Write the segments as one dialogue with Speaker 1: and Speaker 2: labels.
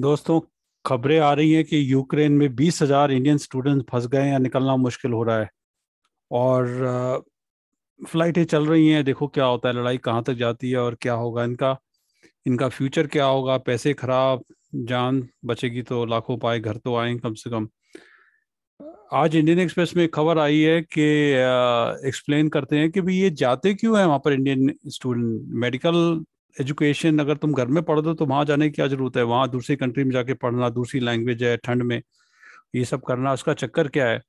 Speaker 1: दोस्तों खबरें आ रही हैं कि यूक्रेन में बीस हजार इंडियन स्टूडेंट्स फंस गए या निकलना मुश्किल हो रहा है और फ्लाइटें चल रही हैं देखो क्या होता है लड़ाई कहाँ तक जाती है और क्या होगा इनका इनका फ्यूचर क्या होगा पैसे खराब जान बचेगी तो लाखों पाए घर तो आए कम से कम आज इंडियन एक्सप्रेस में खबर आई है कि एक्सप्लेन करते हैं कि भाई ये जाते क्यों हैं वहाँ पर इंडियन स्टूडेंट मेडिकल एजुकेशन अगर तुम घर में पढ़ दो तो वहाँ जाने की क्या जरूरत है वहाँ दूसरी कंट्री में जाके पढ़ना दूसरी लैंग्वेज है ठंड में ये सब करना उसका चक्कर क्या है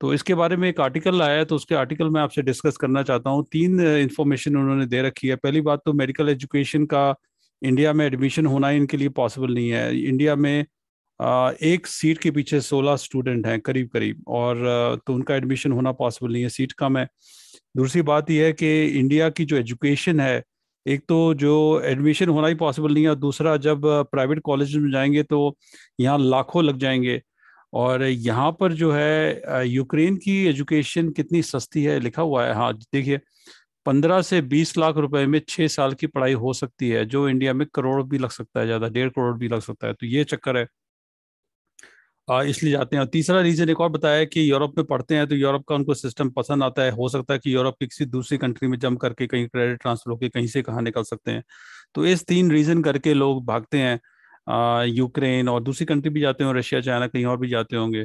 Speaker 1: तो इसके बारे में एक आर्टिकल आया है तो उसके आर्टिकल में आपसे डिस्कस करना चाहता हूँ तीन इन्फॉर्मेशन उन्होंने दे रखी है पहली बात तो मेडिकल एजुकेशन का इंडिया में एडमिशन होना ही इनके लिए पॉसिबल नहीं है इंडिया में एक सीट के पीछे 16 स्टूडेंट हैं करीब करीब और तो उनका एडमिशन होना पॉसिबल नहीं है सीट कम है दूसरी बात यह है कि इंडिया की जो एजुकेशन है एक तो जो एडमिशन होना ही पॉसिबल नहीं है और दूसरा जब प्राइवेट कॉलेज में जाएंगे तो यहाँ लाखों लग जाएंगे और यहाँ पर जो है यूक्रेन की एजुकेशन कितनी सस्ती है लिखा हुआ है हाँ देखिए पंद्रह से बीस लाख रुपए में छः साल की पढ़ाई हो सकती है जो इंडिया में करोड़ भी लग सकता है ज़्यादा डेढ़ करोड़ भी लग सकता है तो ये चक्कर है इसलिए जाते हैं और तीसरा रीजन एक और बताया कि यूरोप में पढ़ते हैं तो यूरोप का उनको सिस्टम पसंद आता है हो सकता है कि यूरोप की किसी दूसरी कंट्री में जम करके कहीं क्रेडिट ट्रांसफर होकर कहीं से कहाँ निकल सकते हैं तो इस तीन रीजन करके लोग भागते हैं यूक्रेन और दूसरी कंट्री भी जाते हैं रशिया चाइना कहीं और भी जाते होंगे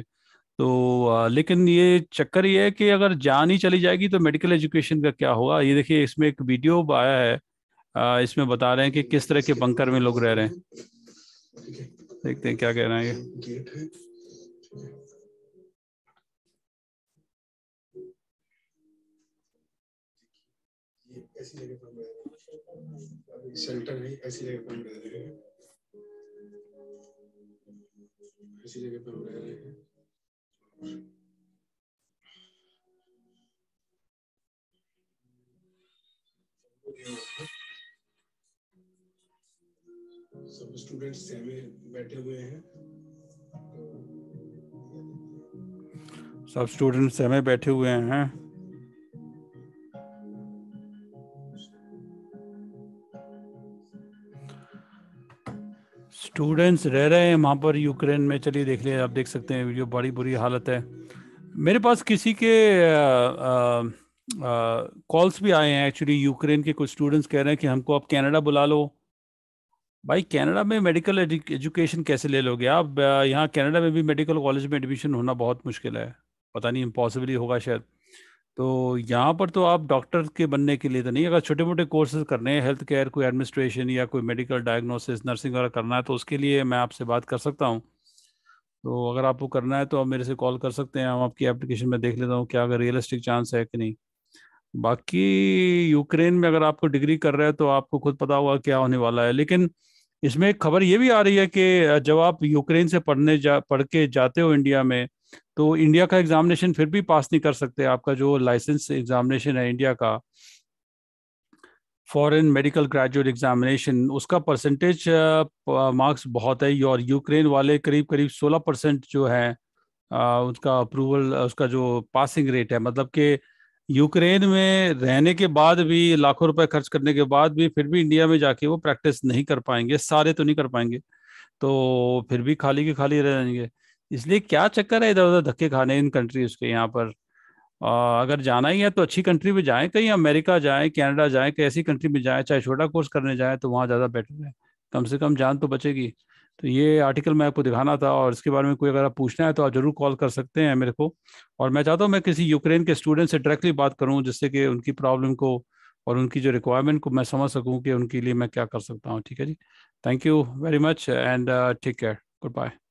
Speaker 1: तो लेकिन ये चक्कर ये है कि अगर जान ही चली जाएगी तो मेडिकल एजुकेशन का क्या होगा ये देखिए इसमें एक वीडियो आया है इसमें बता रहे हैं कि किस तरह के बंकर में लोग रह रहे हैं देखते हैं क्या कह रहे हैं ये ऐसी जगह पर शेल्टर ऐसी जगह पर रहे हैं ऐसी जगह पर रह रहे हैं सब स्टूडेंट्स बैठे हुए हैं सब स्टूडेंट समय बैठे हुए हैं स्टूडेंट्स रह रहे हैं वहां पर यूक्रेन में चलिए देख लिया आप देख सकते हैं वीडियो बड़ी बुरी हालत है मेरे पास किसी के कॉल्स भी आए हैं एक्चुअली यूक्रेन के कुछ स्टूडेंट्स कह रहे हैं कि हमको आप कनाडा बुला लो भाई कनाडा में मेडिकल एजुकेशन कैसे ले लोगे आप यहाँ कनाडा में भी मेडिकल कॉलेज में एडमिशन होना बहुत मुश्किल है पता नहीं इम्पॉसिबल ही होगा शायद तो यहाँ पर तो आप डॉक्टर के बनने के लिए तो नहीं अगर छोटे मोटे कोर्सेज करने हैं हेल्थ केयर कोई एडमिनिस्ट्रेशन या कोई मेडिकल डायग्नोसिस नर्सिंग वगैरह करना है तो उसके लिए मैं आपसे बात कर सकता हूँ तो अगर आपको करना है तो आप मेरे से कॉल कर सकते हैं हम आपकी एप्लीकेशन में देख लेता हूँ क्या अगर रियलिस्टिक चांस है कि नहीं बाकी यूक्रेन में अगर आपको डिग्री कर रहे हैं तो आपको खुद पता होगा क्या होने वाला है लेकिन इसमें एक खबर ये भी आ रही है कि जब आप यूक्रेन से पढ़ने जा पढ़ के जाते हो इंडिया में तो इंडिया का एग्जामिनेशन फिर भी पास नहीं कर सकते आपका जो लाइसेंस एग्जामिनेशन है इंडिया का फॉरेन मेडिकल ग्रेजुएट एग्जामिनेशन उसका परसेंटेज मार्क्स बहुत है और यूक्रेन वाले करीब करीब 16 परसेंट जो है उसका अप्रूवल उसका जो पासिंग रेट है मतलब कि यूक्रेन में रहने के बाद भी लाखों रुपए खर्च करने के बाद भी फिर भी इंडिया में जाके वो प्रैक्टिस नहीं कर पाएंगे सारे तो नहीं कर पाएंगे तो फिर भी खाली के खाली रह जाएंगे इसलिए क्या चक्कर है इधर उधर धक्के खाने इन कंट्रीज के यहाँ पर आ, अगर जाना ही है तो अच्छी कंट्री में जाएं कहीं अमेरिका जाएं कनाडा जाएं कहीं ऐसी कंट्री में जाएं चाहे छोटा कोर्स करने जाएं तो वहाँ ज़्यादा बेटर है कम से कम जान तो बचेगी तो ये आर्टिकल मैं आपको दिखाना था और इसके बारे में कोई अगर आप पूछना है तो आप जरूर कॉल कर सकते हैं मेरे को और मैं चाहता हूँ मैं किसी यूक्रेन के स्टूडेंट से डायरेक्टली बात करूँ जिससे कि उनकी प्रॉब्लम को और उनकी जो रिक्वायरमेंट को मैं समझ सकूँ कि उनके लिए मैं क्या कर सकता हूँ ठीक है जी thank you very much and take care good bye